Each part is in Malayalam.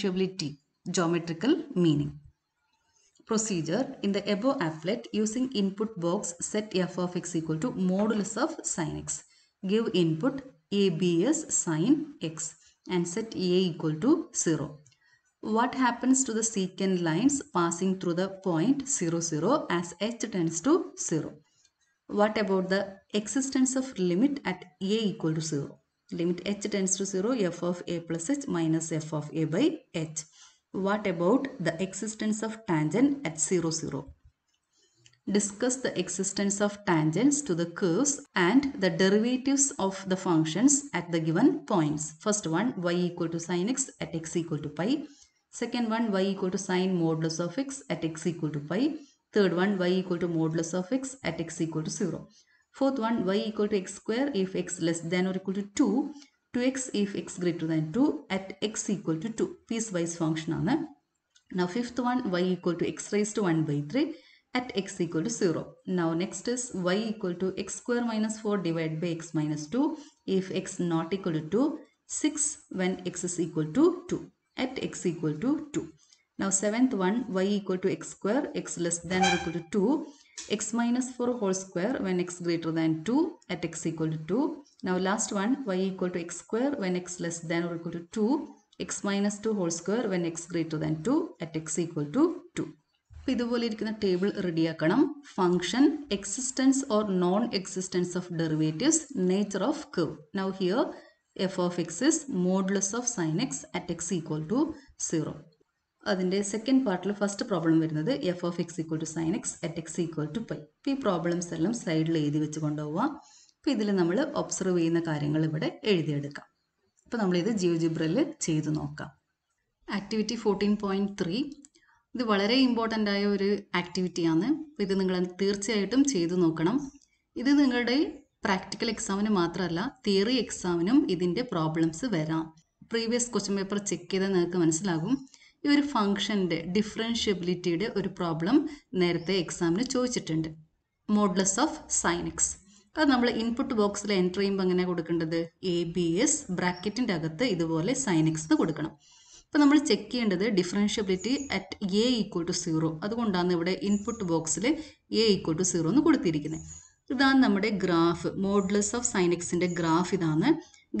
differentiability geometrical meaning. Procedure in the above applet using input box set f of x equal to modulus of sin x. Give input a b is sin x and set a equal to 0. What happens to the secant lines passing through the point 0 0 as h tends to 0? What about the existence of limit at a equal to 0? Limit h tends to 0, f of a plus h minus f of a by h. What about the existence of tangent at 0, 0? Discuss the existence of tangents to the curves and the derivatives of the functions at the given points. First one, y equal to sin x at x equal to pi. Second one, y equal to sin modulus of x at x equal to pi. Third one, y equal to modulus of x at x equal to 0. Fourth one, y equal to x square if x less than or equal to 2. 2x if x greater than 2 at x equal to 2. Piecewise function ആണ് Now fifth one, y equal to x raised to 1 by 3 at x equal to 0. Now next is y equal to x square minus 4 divided by x minus 2 if x not equal to 2. 6 when x is equal to 2 at x equal to 2. Now seventh one, y equal to x square, x less than or equal to 2 x minus 4 whole square when x greater than 2 at x equal to 2. Now last one y equal to x square when x less than or equal to 2 x minus 2 whole square when x greater than 2 at x equal to 2. இதுவோல் table டேபில் ரிடியாக்கணம் function existence or non-existence of derivatives nature of curve. Now here f of x is modulus of sin x at x equal to 0. അതിൻ്റെ സെക്കൻഡ് പാർട്ടിൽ ഫസ്റ്റ് പ്രോബ്ലം വരുന്നത് F of X equal to sine X at X equal to pi ഈ പ്രോബ്ലംസ് എല്ലാം സൈഡിൽ എഴുതി വെച്ച് കൊണ്ടുപോവുക അപ്പോൾ ഇതിൽ നമ്മൾ ഒബ്സർവ് ചെയ്യുന്ന കാര്യങ്ങൾ ഇവിടെ എഴുതിയെടുക്കാം അപ്പോൾ നമ്മളിത് ജിയോജിബ്രയിൽ ചെയ്തു നോക്കാം ആക്ടിവിറ്റി ഫോർട്ടീൻ പോയിൻറ്റ് ത്രീ ഇത് വളരെ ഇമ്പോർട്ടൻ്റ് ആയ ഒരു ആക്ടിവിറ്റിയാണ് അപ്പോൾ ഇത് നിങ്ങൾ തീർച്ചയായിട്ടും ചെയ്തു നോക്കണം ഇത് നിങ്ങളുടെ പ്രാക്ടിക്കൽ എക്സാമിന് മാത്രമല്ല തിയറി എക്സാമിനും ഇതിൻ്റെ പ്രോബ്ലംസ് വരാം പ്രീവിയസ് ക്വസ്റ്റ്യൻ പേപ്പർ ചെക്ക് ചെയ്താൽ നിങ്ങൾക്ക് മനസ്സിലാകും ഈ ഒരു ഫംഗ്ഷൻ്റെ ഡിഫറൻഷ്യബിലിറ്റിയുടെ ഒരു പ്രോബ്ലം നേരത്തെ എക്സാമിന് ചോദിച്ചിട്ടുണ്ട് മോഡ്ലസ് ഓഫ് സൈൻ എക്സ് അത് നമ്മൾ ഇൻപുട്ട് ബോക്സിൽ എൻ്റർ ചെയ്യുമ്പോൾ എങ്ങനെ കൊടുക്കേണ്ടത് എ ബി എസ് ബ്രാക്കറ്റിൻ്റെ അകത്ത് ഇതുപോലെ സൈൻ എക്സ് എന്ന് കൊടുക്കണം അപ്പോൾ നമ്മൾ ചെക്ക് ചെയ്യേണ്ടത് differentiability at A equal to zero അതുകൊണ്ടാണ് ഇവിടെ ഇൻപുട്ട് ബോക്സിൽ എ ഈക്വൽ ടു സീറോ എന്ന് കൊടുത്തിരിക്കുന്നത് ഇതാണ് നമ്മുടെ graph modulus of sine graph ഇതാണ്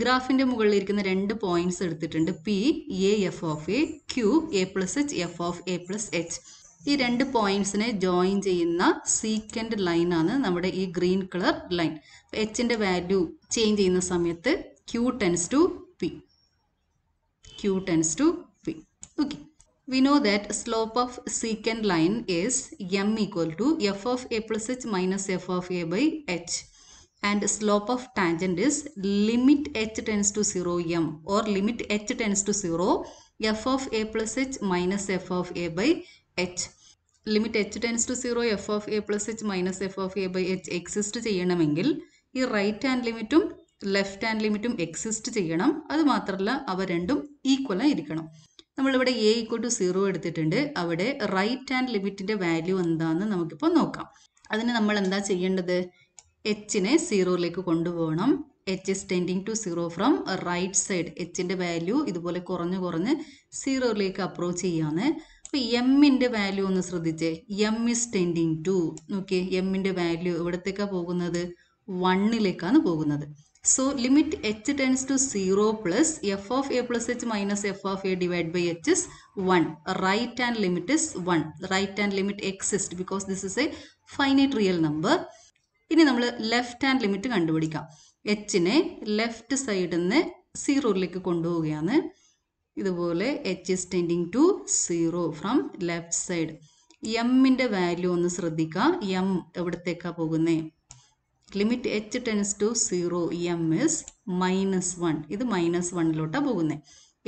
ഗ്രാഫിന്റെ മുകളിൽ ഇരിക്കുന്ന രണ്ട് പോയിന്റ്സ് എടുത്തിട്ടുണ്ട് P A F of A Q A plus H F of A plus H ഈ രണ്ട് പോയിന്റ്സിനെ ജോയിൻ ചെയ്യുന്ന സീക്വൻ്റ് ലൈനാണ് നമ്മുടെ ഈ ഗ്രീൻ കളർ ലൈൻ എച്ചിന്റെ വാല്യൂ ചേഞ്ച് ചെയ്യുന്ന സമയത്ത് Q tends to P Q tends to P okay we know that slope of secant line is M equal to F of A plus H minus F of A by H and slope of tangent is limit h tends to 0 m or limit h tends to 0 f of a plus h minus f of a by h. Limit H tends to zero F of A plus H minus F of A by H exist ചെയ്യണമെങ്കിൽ ഈ റൈറ്റ് ഹാൻഡ് ലിമിറ്റും ലെഫ്റ്റ് ഹാൻഡ് ലിമിറ്റും exist ചെയ്യണം അത് മാത്രമല്ല അവ രണ്ടും ഈക്വലായി ഇരിക്കണം നമ്മളിവിടെ എ ഈക്വൽ ടു സീറോ എടുത്തിട്ടുണ്ട് അവിടെ right hand limit ന്റെ value എന്താണെന്ന് നമുക്കിപ്പോൾ നോക്കാം അതിന് നമ്മൾ എന്താ ചെയ്യേണ്ടത് എച്ചിനെ സീറോയിലേക്ക് കൊണ്ടുപോകണം H is tending to zero from right side എച്ചിൻ്റെ വാല്യൂ ഇതുപോലെ കുറഞ്ഞ് കുറഞ്ഞ് സീറോയിലേക്ക് അപ്രോച്ച് ചെയ്യാണ് അപ്പോൾ എമ്മിൻ്റെ വാല്യൂ ഒന്ന് ശ്രദ്ധിച്ചേ എം ഇസ് ടെൻഡിങ് ടു നോക്കിയേ എമ്മിൻ്റെ വാല്യൂ എവിടത്തേക്കാണ് പോകുന്നത് വണ്ണിലേക്കാണ് പോകുന്നത് so limit H tends to zero plus F of A plus H minus F of A divide by H is one right and limit is one right and limit exist because this is a finite real number ഇനി നമ്മൾ ലെഫ്റ്റ് ഹാൻഡ് ലിമിറ്റ് കണ്ടുപിടിക്കാം എച്ചിനെ ലെഫ്റ്റ് സൈഡിൽ നിന്ന് സീറോയിലേക്ക് കൊണ്ടുപോവുകയാണ് ഇതുപോലെ H is tending to zero from left side എമ്മിൻ്റെ വാല്യൂ ഒന്ന് ശ്രദ്ധിക്കുക എം എവിടത്തേക്കാണ് പോകുന്നേ limit H tends to zero M is minus one ഇത് മൈനസ് വണ്ണിലോട്ടാണ് പോകുന്നത്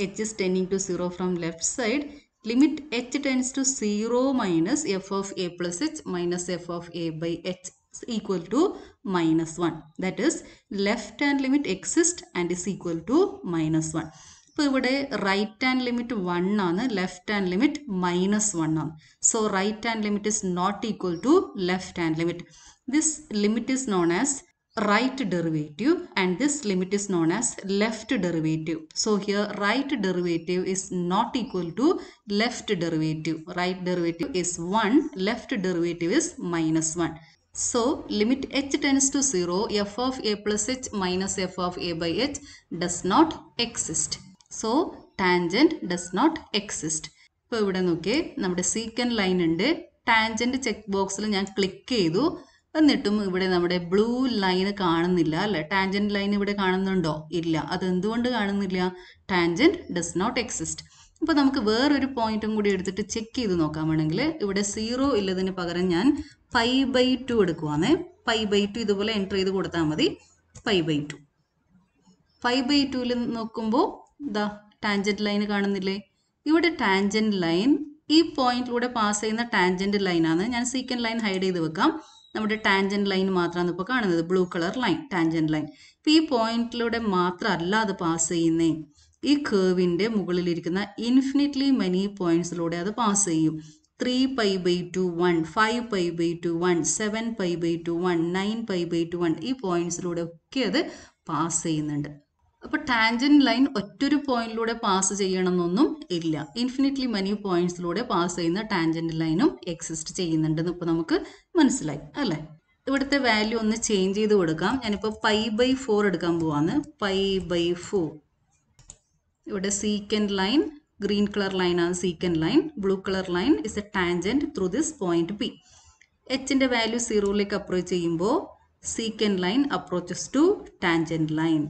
H is tending to zero from left side limit H tends to zero minus F of A plus H minus F of A by H equal to minus 1. That is left hand limit exists and is equal to minus 1. Now, right hand limit 1 and left hand limit minus 1. So, right hand limit is not equal to left hand limit. This limit is known as right derivative and this limit is known as left derivative. So, here right derivative is not equal to left derivative. Right derivative is 1, left derivative is minus 1. So, limit h tends to 0, f of a plus h minus f of a by h does not exist. So, tangent does not exist. ഇപ്പോൾ ഇവിടെ നോക്കിയേ നമ്മുടെ സീക്കൻഡ് ലൈൻ ഉണ്ട് ടാൻജൻറ്റ് ചെക്ക് ബോക്സിൽ ഞാൻ ക്ലിക്ക് ചെയ്തു എന്നിട്ടും ഇവിടെ നമ്മുടെ ബ്ലൂ ലൈൻ കാണുന്നില്ല അല്ലെ ടാൻജൻറ്റ് ലൈൻ ഇവിടെ കാണുന്നുണ്ടോ ഇല്ല എന്തുകൊണ്ട് കാണുന്നില്ല ടാൻജൻറ്റ് ഡസ് നോട്ട് എക്സിസ്റ്റ് അപ്പോൾ നമുക്ക് വേറൊരു പോയിന്റും കൂടി എടുത്തിട്ട് ചെക്ക് ചെയ്ത് നോക്കാൻ വേണമെങ്കിൽ ഇവിടെ സീറോ ഇല്ലതിന് പകരം ഞാൻ ഫൈവ് ബൈ ടു എടുക്കുവാണ് ഫൈവ് ബൈ ടു ഇതുപോലെ എൻ്റർ ചെയ്ത് കൊടുത്താൽ മതി five by two five by ടുവിൽ നോക്കുമ്പോൾ ദാ ടാൻജൻറ്റ് ലൈൻ കാണുന്നില്ലേ ഇവിടെ ടാൻജൻറ്റ് ലൈൻ ഈ പോയിന്റിലൂടെ പാസ് ചെയ്യുന്ന ടാൻജൻറ്റ് ലൈനാണ് ഞാൻ സീക്കൻഡ് ലൈൻ ഹൈഡ് ചെയ്ത് വെക്കാം നമ്മുടെ ടാൻജൻറ്റ് ലൈൻ മാത്രമാണ് ഇപ്പോൾ കാണുന്നത് blue colour line tangent line ഇപ്പോൾ ഈ പോയിന്റിലൂടെ മാത്രമല്ല അത് പാസ് ചെയ്യുന്നേ ഈ കേവിൻ്റെ മുകളിലിരിക്കുന്ന ഇൻഫിനിറ്റ്ലി മെനി പോയിന്റ്സിലൂടെ അത് പാസ് ചെയ്യും three pi by two one five pi by two one seven pi by two one nine pi by two one ഈ പോയിന്റ്സിലൂടെ ഒക്കെ അത് പാസ് ചെയ്യുന്നുണ്ട് അപ്പോൾ ടാൻജൻ ലൈൻ ഒറ്റൊരു പോയിന്റിലൂടെ പാസ് ചെയ്യണമെന്നൊന്നും ഇല്ല ഇൻഫിനിറ്റ്ലി മെനി പോയിന്റ്സിലൂടെ പാസ് ചെയ്യുന്ന ടാൻജന്റ് ലൈനും എക്സിസ്റ്റ് ചെയ്യുന്നുണ്ടെന്ന് ഇപ്പോൾ നമുക്ക് മനസ്സിലായി അല്ലേ ഇവിടുത്തെ വാല്യൂ ഒന്ന് ചേഞ്ച് ചെയ്ത് കൊടുക്കാം ഞാനിപ്പോൾ പൈ ബൈ ഫോർ എടുക്കാൻ പോവാന്ന് പൈ ബൈ ഫോർ ഇവിടെ സീക്കൻഡ് ലൈൻ ഗ്രീൻ കളർ ലൈനാണ് secant line blue colour line is a tangent through this point P എച്ചിൻ്റെ വാല്യൂ സീറോയിലേക്ക് അപ്രോച്ച് ചെയ്യുമ്പോൾ secant line approaches to tangent line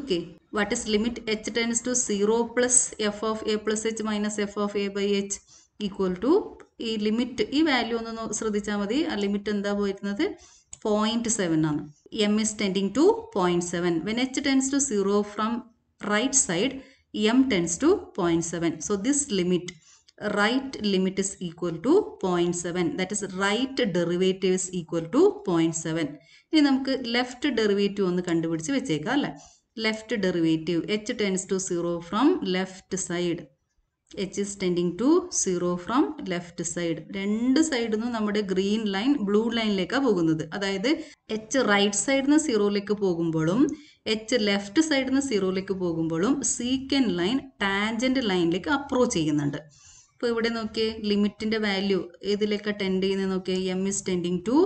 okay what is limit H tends to zero plus F of A plus H minus F of A by H equal to ഈ ലിമിറ്റ് ഈ വാല്യൂ ഒന്ന് ശ്രദ്ധിച്ചാൽ മതി ആ ലിമിറ്റ് എന്താ പോയിരുന്നത് പോയിന്റ് സെവൻ ആണ് M is tending to point seven when H tends to zero from right side m tends to 0.7. So this limit right limit is equal to 0.7 that is right derivative is equal to 0.7 ഇനി നമുക്ക് ലെഫ്റ്റ് ഡെറിവേറ്റീവ് ഒന്ന് കണ്ടുപിടിച്ച് വെച്ചേക്കാം അല്ലേ left derivative H tends to zero from left side H is tending to zero from left side രണ്ട് സൈഡിൽ നിന്ന് നമ്മുടെ ഗ്രീൻ ലൈൻ ബ്ലൂ ലൈനിലേക്കാണ് പോകുന്നത് അതായത് എച്ച് റൈറ്റ് സൈഡിൽ നിന്ന് സീറോയിലേക്ക് പോകുമ്പോഴും എച്ച് ലെഫ്റ്റ് സൈഡിൽ നിന്ന് സീറോയിലേക്ക് പോകുമ്പോഴും സീക്കൻ ലൈൻ ടാൻജൻറ്റ് ലൈനിലേക്ക് അപ്രോച്ച് ചെയ്യുന്നുണ്ട് അപ്പോൾ ഇവിടെ നോക്കിയേ ലിമിറ്റിൻ്റെ വാല്യൂ ഇതിലേക്കാണ് ടെൻഡ് ചെയ്യുന്നത് നോക്കിയേ M is tending to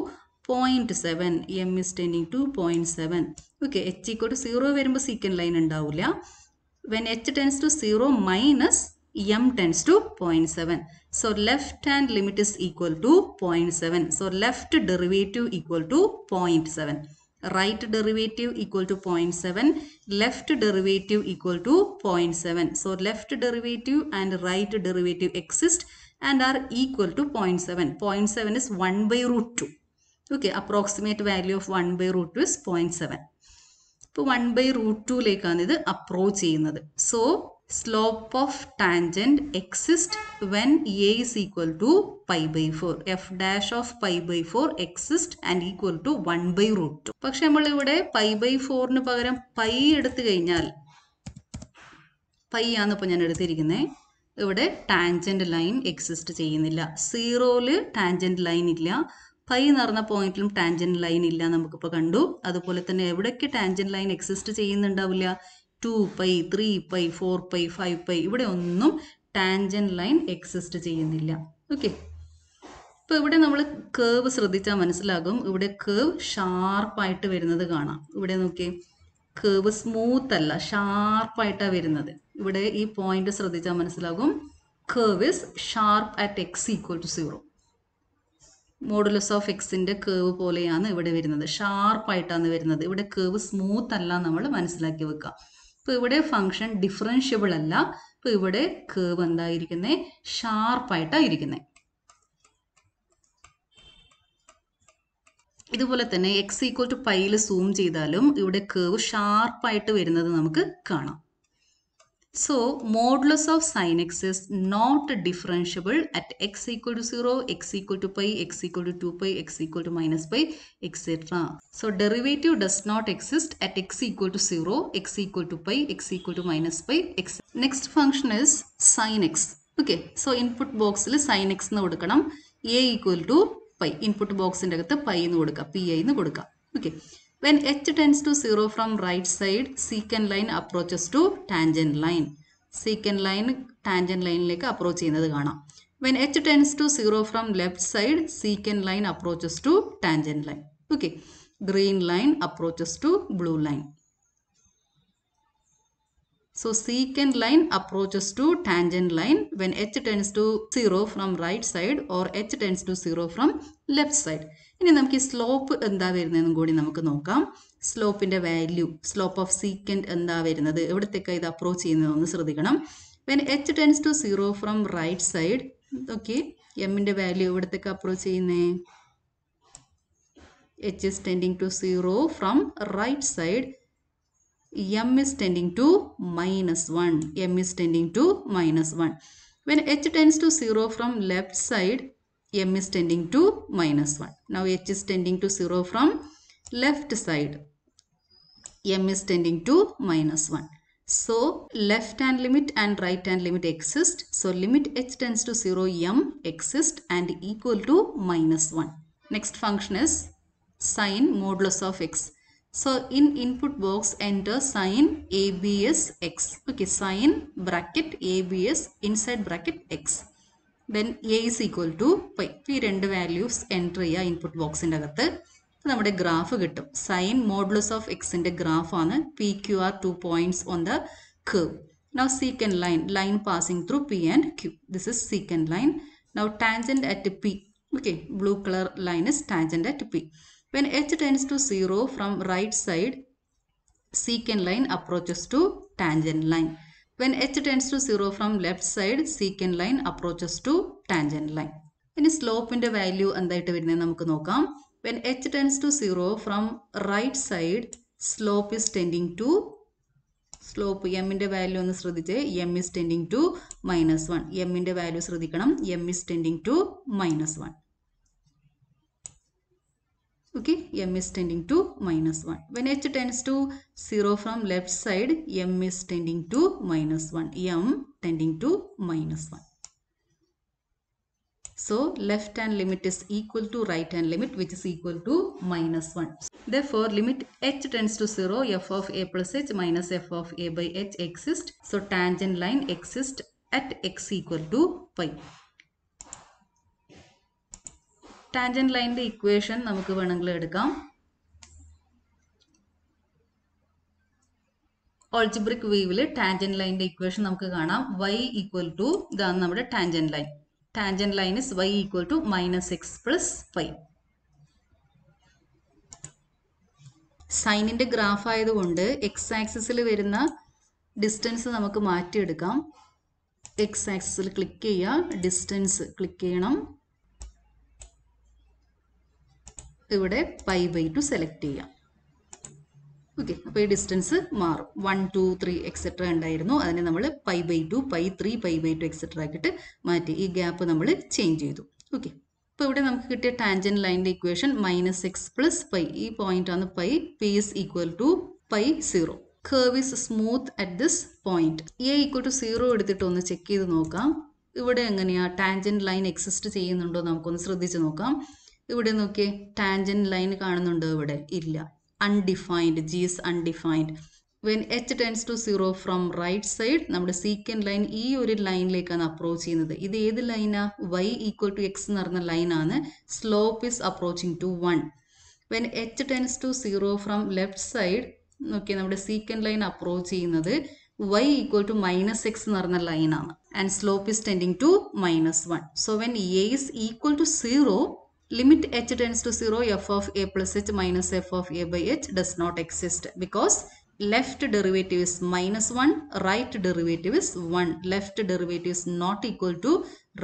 point seven M is tending to point seven okay H to zero വരുമ്പോൾ സീക്കൻ ലൈൻ ഉണ്ടാവില്ല when H tends to zero minus M tends to point seven so left hand limit is equal to point seven so left derivative equal to point seven right derivative equal to 0.7 left derivative equal to 0.7 so left derivative and right derivative exist and are equal to 0.7 0.7 is 1 by root 2 okay approximate value of 1 by root 2 is 0.7 ഇപ്പോൾ വൺ ബൈ റൂട്ട് ടുയിലേക്കാണ് ഇത് അപ്രോച്ച് ചെയ്യുന്നത് so slope of tangent exist when A is equal to pi by four F dash of pi by four exist and equal to one by root two പക്ഷെ നമ്മളിവിടെ പൈ ബൈ ഫോറിന് പകരം പൈ എടുത്തു കഴിഞ്ഞാൽ പൈ ആണ് ഇപ്പോൾ ഞാൻ എടുത്തിരിക്കുന്നത് ഇവിടെ ടാൻജൻറ്റ് ലൈൻ എക്സിസ്റ്റ് ചെയ്യുന്നില്ല സീറോയിൽ ടാൻജൻറ്റ് ലൈൻ ഇല്ല ഫൈ എന്ന് പറഞ്ഞ പോയിന്റിലും ടാൻജൻ ലൈൻ ഇല്ല നമുക്കിപ്പോൾ കണ്ടു അതുപോലെ തന്നെ എവിടെയൊക്കെ ടാൻജൻ ലൈൻ എക്സിസ്റ്റ് ചെയ്യുന്നുണ്ടാവില്ല two pi three pi four pi five pi ഇവിടെ ഒന്നും ടാൻജൻ ലൈൻ എക്സിസ്റ്റ് ചെയ്യുന്നില്ല ഓക്കെ ഇപ്പോൾ ഇവിടെ നമ്മൾ കേവ് ശ്രദ്ധിച്ചാൽ മനസ്സിലാകും ഇവിടെ കേവ് ഷാർപ്പായിട്ട് വരുന്നത് കാണാം ഇവിടെ നോക്കിയേ കേവ് സ്മൂത്ത് അല്ല ഷാർപ്പായിട്ടാണ് വരുന്നത് ഇവിടെ ഈ പോയിന്റ് ശ്രദ്ധിച്ചാൽ മനസ്സിലാകും curve is sharp at X equal to zero modulus of എക്സിൻ്റെ കേവ് പോലെയാണ് ഇവിടെ വരുന്നത് ഷാർപ്പായിട്ടാണ് വരുന്നത് ഇവിടെ കേവ് സ്മൂത്ത് അല്ല നമ്മൾ മനസ്സിലാക്കി വെക്കുക അപ്പോൾ ഇവിടെ ഫങ്ഷൻ ഡിഫറൻഷ്യബിൾ അല്ല അപ്പോൾ ഇവിടെ കേവ് എന്തായിരിക്കുന്നത് ഷാർപ്പായിട്ടായിരിക്കുന്നത് ഇതുപോലെ തന്നെ എക്സ് ഈക്വൽ ടു പൈയിൽ സൂം ചെയ്താലും ഇവിടെ കേവ് ഷാർപ്പായിട്ട് വരുന്നത് നമുക്ക് കാണാം So modulus of sin x is not differentiable at x equal to 0, x equal to pi, x equal to 2 pi, x equal to minus pi, etc. So derivative does not exist at x equal to 0, x equal to pi, x equal to minus pi, etc. Next function is sin x. Okay, so input box sin x എന്ന് a equal to pi. Input box ൻ്റെ pi എന്ന് കൊടുക്കുക, pi എന്ന് കൊടുക്കുക. Okay. When h tends to 0 from right side, secant line approaches to tangent line. Secant line tangent line like approach the gana. when h tends to 0 from left side secant line approaches to tangent line okay green line approaches to blue line so secant line approaches to tangent line when h tends to 0 from right side or h tends to 0 from left side ഇനി നമുക്ക് ഈ സ്ലോപ്പ് എന്താ വരുന്നതെന്നും കൂടി നമുക്ക് നോക്കാം സ്ലോപ്പിന്റെ വാല്യൂ സ്ലോപ്പ് ഓഫ് സീക്കൻഡ് എന്താ വരുന്നത് എവിടത്തേക്കാണ് ഇത് അപ്രോച്ച് ചെയ്യുന്നതെന്ന് ശ്രദ്ധിക്കണം when H tends to zero from right side okay എമ്മിന്റെ വാല്യൂ എവിടത്തേക്ക് അപ്രോച്ച് ചെയ്യുന്നേ h is tending to zero from right side m is tending to minus one m is tending to minus one when H tends to zero from left side m is tending to minus 1. Now h is tending to 0 from left side. m is tending to minus 1. So left hand limit and right hand limit exist. So limit h tends to 0 m exist and equal to minus 1. Next function is sine modulus of x. So in input box enter sine abs x. Okay sine bracket abs inside bracket x. Then a is equal to pi ഈ രണ്ട് വാല്യൂസ് എൻറ്റർ ചെയ്യുക ഇൻപുട്ട് ബോക്സിൻ്റെ അകത്ത് നമ്മുടെ ഗ്രാഫ് കിട്ടും സൈൻ മോഡുലസ് ഓഫ് എക്സിൻ്റെ ഗ്രാഫാണ് p q r two points on the curve now secant line line passing through p and q this is secant line now tangent at P okay blue colour line is tangent at p when H tends to zero from right side secant line approaches to tangent line When h tends to 0 from left side, secant line approaches to tangent line. ഇനി സ്ലോപ്പിന്റെ വാല്യൂ എന്തായിട്ട് വരുന്നത് നമുക്ക് നോക്കാം when H tends to zero from right side slope is tending to slope എമ്മിന്റെ വാല്യൂ ഒന്ന് ശ്രദ്ധിച്ച് m is tending to minus one എമ്മിന്റെ വാല്യൂ ശ്രദ്ധിക്കണം m is tending to minus one Okay, m is tending to minus 1. When h tends to 0 from left side, m is tending to minus 1. m tending to minus 1. So left hand limit is equal to right hand limit which is equal to minus 1. Therefore limit h tends to 0 f of a plus h minus f of a by h exists. So tangent line exists at x equal to pi. Tangent ലൈനിൻ്റെ ഇക്വേഷൻ നമുക്ക് വേണമെങ്കിൽ എടുക്കാം ഓൾജിബ്രിക് വേവിൽ ടാൻജൻറ് ലൈനിൻ്റെ ഇക്വേഷൻ നമുക്ക് കാണാം വൈ ഈക്വൽ ടു ഇതാണ് നമ്മുടെ tangent line tangent line is y equal to minus x plus five സൈനിൻ്റെ ഗ്രാഫ് ആയതുകൊണ്ട് എക്സ് ആക്സിസിൽ വരുന്ന ഡിസ്റ്റൻസ് നമുക്ക് മാറ്റിയെടുക്കാം എക്സ് ആക്സിൽ ക്ലിക്ക് ചെയ്യുക ഡിസ്റ്റൻസ് ക്ലിക്ക് ചെയ്യണം ഇവിടെ പൈ ബൈ ടു സെലക്ട് ചെയ്യാം ഓക്കെ അപ്പോൾ ഈ ഡിസ്റ്റൻസ് മാറും വൺ ടു ത്രീ എക്സെട്ര ഉണ്ടായിരുന്നു അതിനെ നമ്മൾ pi by two pi three pi by two etcetera ആക്കിയിട്ട് മാറ്റി ഈ ഗ്യാപ്പ് നമ്മൾ ചേഞ്ച് ചെയ്തു ഓക്കെ അപ്പോൾ ഇവിടെ നമുക്ക് കിട്ടിയ ടാൻജൻ ലൈൻ്റെ equation minus x plus pi ഈ ആണ് pi p is equal to pi zero curve is smooth at this point a equal to zero എടുത്തിട്ട് ഒന്ന് ചെക്ക് ചെയ്ത് നോക്കാം ഇവിടെ എങ്ങനെയാ ടാൻജൻ ലൈൻ എക്സിസ്റ്റ് ചെയ്യുന്നുണ്ടോ നമുക്കൊന്ന് ശ്രദ്ധിച്ച് നോക്കാം ഇവിടെ നോക്കിയേ ടാൻജൻ ലൈൻ കാണുന്നുണ്ടോ ഇവിടെ ഇല്ല undefined g is undefined when H tends to zero from right side നമ്മുടെ സീക്കൻഡ് ലൈൻ ഈ ഒരു ലൈനിലേക്കാണ് അപ്രോച്ച് ചെയ്യുന്നത് ഇത് ഏത് ലൈനാ വൈ ഈക്വൽ ടു എക്സ് എന്ന് പറഞ്ഞ ലൈനാണ് slope is approaching to one when H tends to zero from left side നോക്കിയാൽ നമ്മുടെ സീക്കൻഡ് ലൈൻ അപ്രോച്ച് ചെയ്യുന്നത് y equal to minus x എന്ന് പറഞ്ഞ ലൈനാണ് and slope is tending to minus one so when A is equal to zero limit h tends to 0 f of a plus h minus f of a by h does not exist because left derivative is minus 1 right derivative is 1 left derivative is not equal to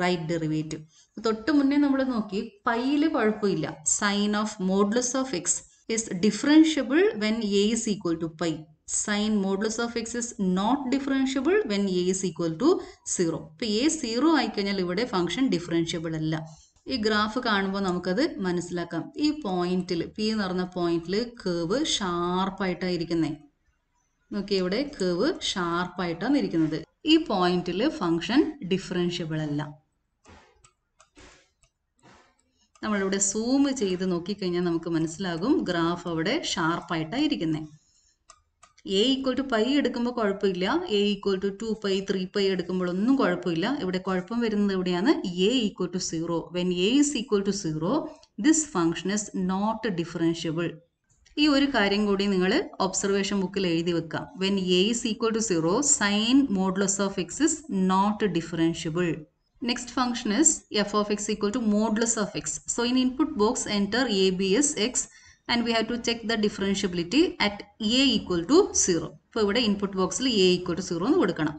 right derivative തൊട്ട് മുന്നേ നമ്മൾ നോക്കി പൈയിൽ കുഴപ്പമില്ല sine of modulus of x is differentiable when A is equal to pi sine modulus of x is not differentiable when A is equal to zero ഇപ്പം എ സീറോ ആയിക്കഴിഞ്ഞാൽ ഇവിടെ ഫംഗ്ഷൻ ഡിഫറൻഷ്യബിൾ അല്ല ഈ ഗ്രാഫ് കാണുമ്പോൾ നമുക്കത് മനസ്സിലാക്കാം ഈ പോയിന്റിൽ പി എന്ന് പറഞ്ഞ പോയിന്റിൽ കേവ് ഷാർപ്പായിട്ടാണ് ഇരിക്കുന്നത് നോക്കി ഇവിടെ കേവ് ഷാർപ്പായിട്ടാണ് ഇരിക്കുന്നത് ഈ പോയിന്റിൽ ഫംഗ്ഷൻ ഡിഫറൻഷ്യബിൾ അല്ല നമ്മളിവിടെ സൂം ചെയ്ത് നോക്കിക്കഴിഞ്ഞാൽ നമുക്ക് മനസ്സിലാകും ഗ്രാഫ് അവിടെ ഷാർപ്പായിട്ടാണ് ഇരിക്കുന്നത് എ ഈക്വൽ ടു പൈ എടുക്കുമ്പോൾ കുഴപ്പമില്ല a equal to two pi three pi എടുക്കുമ്പോഴൊന്നും കുഴപ്പമില്ല ഇവിടെ കുഴപ്പം വരുന്നത് എവിടെയാണ് a equal to zero when a is equal to zero this function is not differentiable ഈ ഒരു കാര്യം കൂടി നിങ്ങൾ ഒബ്സർവേഷൻ ബുക്കിൽ എഴുതി വെക്കാം when a is equal to zero sine modulus of x is not differentiable next is f of X equal to equal of x so in input box enter A B s x and we have to check the differentiability at A equal to zero അപ്പോൾ ഇവിടെ ഇൻപുട്ട് ബോക്സിൽ എ ഈക്വൽ ടു സീറോ എന്ന് കൊടുക്കണം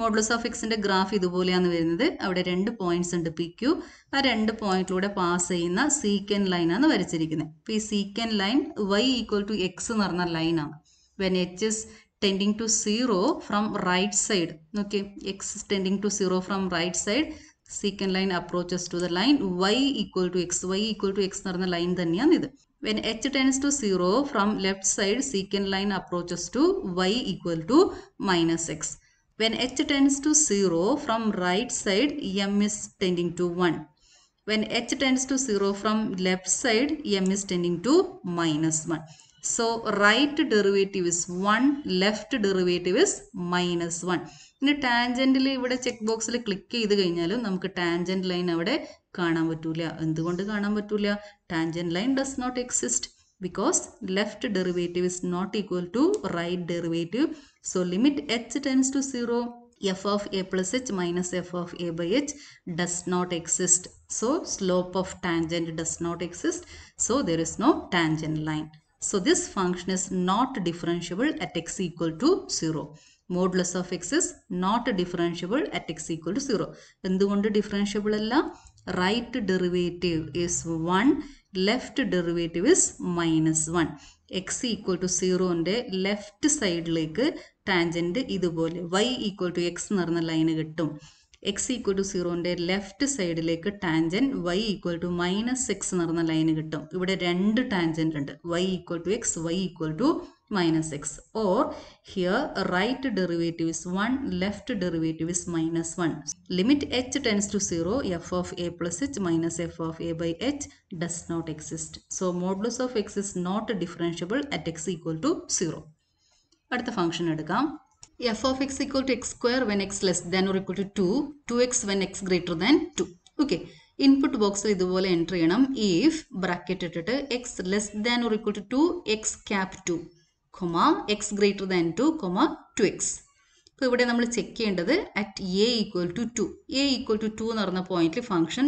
മോഡ്ലസ് ഓഫ് എക്സിൻ്റെ ഗ്രാഫ് ഇതുപോലെയാണ് വരുന്നത് അവിടെ രണ്ട് പോയിന്റ്സ് ഉണ്ട് പി ക്യു ആ രണ്ട് പോയിന്റിലൂടെ പാസ് ചെയ്യുന്ന സീക്കൻ ലൈനാണ് വരച്ചിരിക്കുന്നത് അപ്പോൾ ഈ secant line y equal to x എന്ന് പറഞ്ഞ ലൈനാണ് when h is tending to zero from right side നോക്കി x is tending to zero from right side secant line approaches to the line y equal to x y equal to x എന്ന് പറഞ്ഞ ലൈൻ തന്നെയാണ് ഇത് When h tends to 0, from left side secant line approaches to y equal to minus x. When h tends to 0, from right side m is tending to 1. When h tends to 0 from left side, m is tending to minus 1. So, right derivative is 1, left derivative is minus 1. ഇനി ടാൻജൻറ്റിൽ ഇവിടെ ചെക്ക് ബോക്സിൽ ക്ലിക്ക് ചെയ്ത് കഴിഞ്ഞാൽ നമുക്ക് ടാൻജൻറ്റ് ലൈൻ അവിടെ കാണാൻ പറ്റൂല എന്തുകൊണ്ട് കാണാൻ പറ്റൂല tangent line does not exist because left derivative is not equal to right derivative. So limit h tends to 0 f of a plus h minus f of a by h does not exist. So slope of tangent does not exist. So there is no tangent line. So this function is not differentiable at x equal to 0. Modulus of x is not differentiable at X equal to zero എന്തുകൊണ്ട് ഡിഫറൻഷ്യബിൾ അല്ല right derivative is one left derivative is minus one x equal to സീറോൻ്റെ ലെഫ്റ്റ് സൈഡിലേക്ക് ടാൻജൻറ്റ് ഇതുപോലെ വൈ ഈക്വൽ ടു എക്സ് എന്ന് പറഞ്ഞ ലൈന് കിട്ടും എക്സ് ഈക്വൽ ടു സീറോൻ്റെ ലെഫ്റ്റ് സൈഡിലേക്ക് tangent y equal to minus x എന്ന് പറഞ്ഞ ലൈന് കിട്ടും ഇവിടെ രണ്ട് ടാൻജൻ്റ് ഉണ്ട് y equal to x y equal to minus x or here right derivative is 1 left derivative is minus 1 limit h tends to 0 f of a plus h minus f of a by h does not exist so modulus of x is not differentiable at x equal to 0 at the function at come f of x equal to x square when x less than or equal to 2 2x when x greater than 2 okay Input box will enter if bracket x less than or equal to 2 x cap 2. Comma x greater than two comma two x അപ്പോൾ ഇവിടെ നമ്മൾ ചെക്ക് ചെയ്യേണ്ടത് at A equal to two a equal to two എന്ന് പറഞ്ഞ പോയിന്റിൽ ഫംഗ്ഷൻ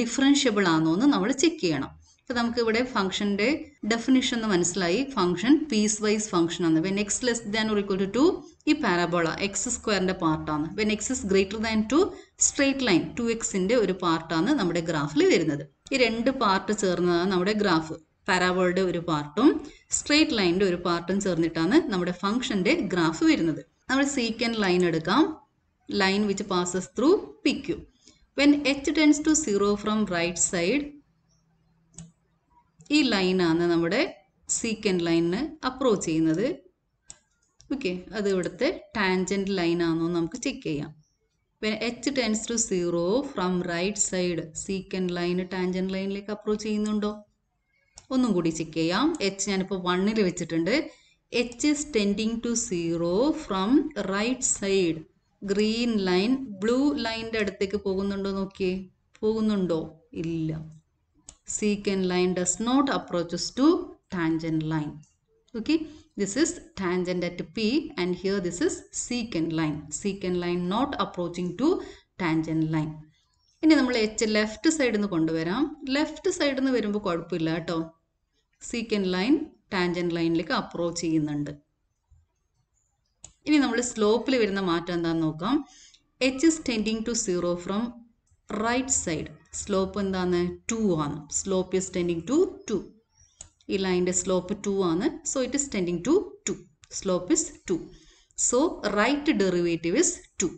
ഡിഫറൻഷ്യബിൾ ആണോ എന്ന് നമ്മൾ ചെക്ക് ചെയ്യണം അപ്പോൾ നമുക്ക് ഇവിടെ ഫംഗ്ഷൻ്റെ ഡെഫിനിഷൻ എന്ന് മനസ്സിലായി ഫംഗ്ഷൻ പീസ് വൈസ് ഫംഗ്ഷൻ ആണ് വെൻ എക്സ് ലെസ് ദാൻ ഒരു ഇക്വൽ ടു ടു ഈ പാരബോള എക്സ് സ്ക്വയറിൻ്റെ പാർട്ടാണ് when x is greater than two straight line two എക്സിൻ്റെ ഒരു പാർട്ടാണ് നമ്മുടെ ഗ്രാഫിൽ വരുന്നത് ഈ രണ്ട് പാർട്ട് ചേർന്നതാണ് നമ്മുടെ ഗ്രാഫ് പാരാബോളിന്റെ ഒരു പാർട്ടും സ്ട്രെയിറ്റ് ലൈനിന്റെ ഒരു പാർട്ടും ചേർന്നിട്ടാണ് നമ്മുടെ ഫംഗ്ഷന്റെ ഗ്രാഫ് വരുന്നത് നമ്മൾ സീക്കൻ ലൈൻ എടുക്കാം line which passes through p q when H tends to zero from right side ഈ ലൈനാണ് നമ്മുടെ സീക്കൻഡ് ലൈനിന് അപ്രോച്ച് ചെയ്യുന്നത് ഓക്കെ അത് ഇവിടുത്തെ ടാൻജൻറ്റ് ലൈനാണോ നമുക്ക് ചെക്ക് ചെയ്യാം പിന്നെ h tends to zero from right side secant ലൈന് ടാൻജന്റ് ലൈനിലേക്ക് അപ്രോച്ച് ചെയ്യുന്നുണ്ടോ ഒന്നും കൂടി ചെക്ക് ചെയ്യാം എച്ച് ഞാനിപ്പോൾ വണ്ണിൽ വെച്ചിട്ടുണ്ട് h is tending to zero from right side green line blue ലൈൻ്റെ അടുത്തേക്ക് പോകുന്നുണ്ടോ നോക്കിയേ പോകുന്നുണ്ടോ ഇല്ല secant line does not approaches to tangent line okay this is tangent at p and here this is secant line secant line not approaching to tangent line ഇനി നമ്മൾ എച്ച് ലെഫ്റ്റ് സൈഡിൽ നിന്ന് കൊണ്ടുവരാം ലെഫ്റ്റ് സൈഡിൽ നിന്ന് വരുമ്പോൾ കുഴപ്പമില്ല കേട്ടോ സീക്കൻ ലൈൻ ടാൻജൻ്റ് ലൈനിലേക്ക് അപ്രോച്ച് ചെയ്യുന്നുണ്ട് ഇനി നമ്മൾ സ്ലോപ്പിൽ വരുന്ന മാറ്റം എന്താണെന്ന് നോക്കാം h is tending to zero from right side slope എന്താണ് ടു ആണ് slope is tending to two ഈ ലൈൻ്റെ സ്ലോപ്പ് ടു ആണ് so it is tending to two slope is two so right derivative is two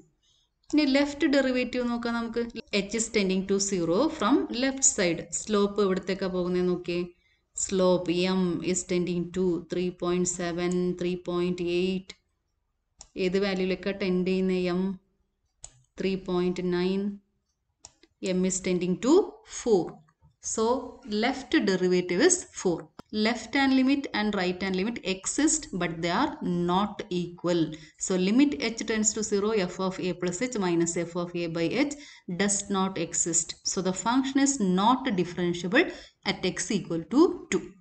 ഇനി ലെഫ്റ്റ് ഡെറിവേറ്റീവ് നോക്കാം നമുക്ക് h is tending to zero from left side slope എവിടത്തേക്കാണ് പോകുന്നത് നോക്കിയേ slope m is tending to 3.7 3.8 value ஏது வேலியுலைக்க tendine m 3.9 m is tending to 4 so left derivative is 4 left hand limit and right hand limit exist but they are not equal. So limit h tends to 0 f of a plus h minus f of a by h does not exist. So the function is not differentiable at x equal to 2.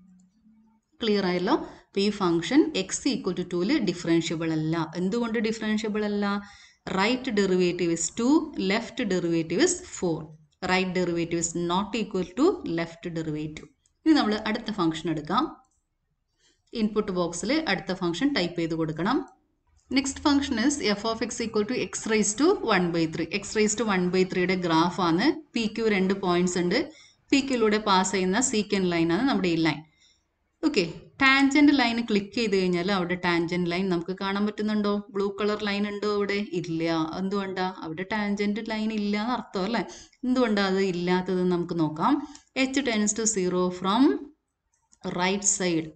Clear I love p function x equal to 2 is differentiable alla. Endu one differentiable alla? Right derivative is 2, left derivative is 4. Right derivative is not equal to left derivative. ഇനി നമ്മൾ അടുത്ത ഫംഗ്ഷൻ എടുക്കാം ഇൻപുട്ട് ബോക്സിൽ അടുത്ത ഫംഗ്ഷൻ ടൈപ്പ് ചെയ്ത് കൊടുക്കണം next function is f of X equal to x raise to one by three x raise to one by ത്രീയുടെ ആണ് പി ക്യു രണ്ട് പോയിന്റ്സ് ഉണ്ട് പി ക്യൂലൂടെ പാസ് ചെയ്യുന്ന ലൈൻ ലൈനാണ് നമ്മുടെ ഈ line okay tangent line click ചെയ്ത് കഴിഞ്ഞാൽ അവിടെ ടാൻജന്റ് ലൈൻ നമുക്ക് കാണാൻ പറ്റുന്നുണ്ടോ ബ്ലൂ കളർ ലൈൻ ഉണ്ടോ അവിടെ ഇല്ല എന്തുകൊണ്ടാ അവിടെ ടാൻജന്റ് ലൈൻ ഇല്ല എന്ന് അർത്ഥം അല്ലേ എന്തുകൊണ്ടാണ് അത് ഇല്ലാത്തത് നമുക്ക് നോക്കാം h tends to 0 from right side.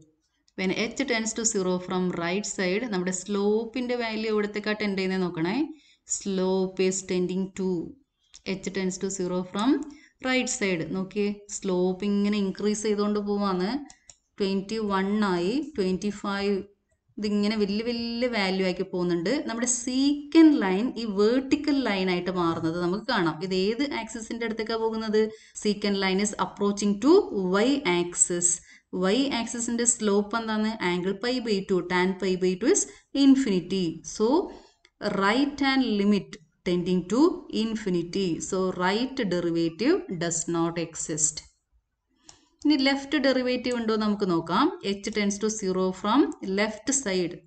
When h tends to 0 from right side, നമ്മുടെ സ്ലോപ്പിൻ്റെ വാല്യൂ എവിടത്തേക്കാ ടെൻഡ് ചെയ്യുന്നത് നോക്കണേ slope is tending to h tends to zero from right side നോക്കിയേ സ്ലോപ്പ് ഇങ്ങനെ ഇൻക്രീസ് ചെയ്തുകൊണ്ട് പോവാന്ന് ട്വൻറ്റി വൺ ആയി ട്വൻറ്റി ഫൈവ് ഇതിങ്ങനെ വലിയ വലിയ വാല്യൂ ആക്കി പോകുന്നുണ്ട് നമ്മുടെ സീക്വൻ ലൈൻ ഈ വേർട്ടിക്കൽ ലൈൻ ആയിട്ട് മാറുന്നത് നമുക്ക് കാണാം ഇത് ഏത് ആക്സിസിന്റെ അടുത്തേക്കാണ് പോകുന്നത് secant line is approaching to y axis y ആക്സിന്റെ സ്ലോപ്പ് എന്താണ് angle pi by two tan pi by two is infinity so right and limit tending to infinity so right derivative does not exist ഇനി ലെഫ്റ്റ് ഡെറിവേറ്റീവ് ഉണ്ടോ നമുക്ക് നോക്കാം h tends to zero from left side